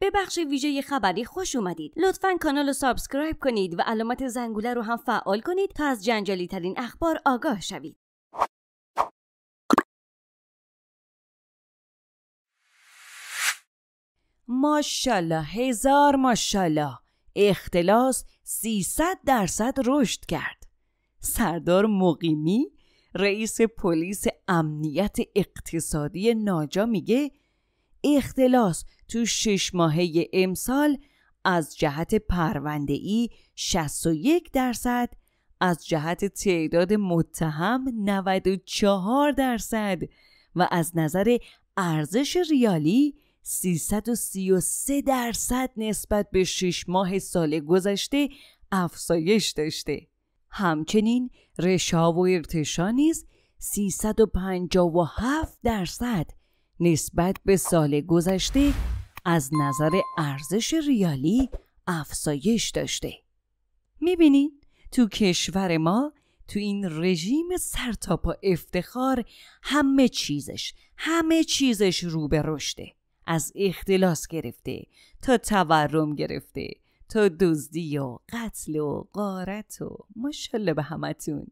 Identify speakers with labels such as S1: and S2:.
S1: به بخش ویژه خبری خوش اومدید لطفا کانال رو سابسکرایب کنید و علامت زنگوله رو هم فعال کنید تا از جنجالی ترین اخبار آگاه شوید ماشالله هزار ماشالله اختلاس 300 درصد رشد کرد سردار مقیمی رئیس پلیس امنیت اقتصادی ناجا میگه اختلاس تو شش ماهه امسال از جهت پرونده ای 61 درصد از جهت تعداد متهم 94 درصد و از نظر ارزش ریالی 333 درصد نسبت به 6 ماه سال گذشته افزایش داشته همچنین رشا و ارتشا نیز 357 درصد نسبت به سال گذشته از نظر ارزش ریالی افزایش داشته میبینید تو کشور ما تو این رژیم سرتاپا افتخار همه چیزش همه چیزش رو به رشده از اختلاس گرفته تا تورم گرفته تا دزدی و قتل و غارت و ماشاءالله به همتون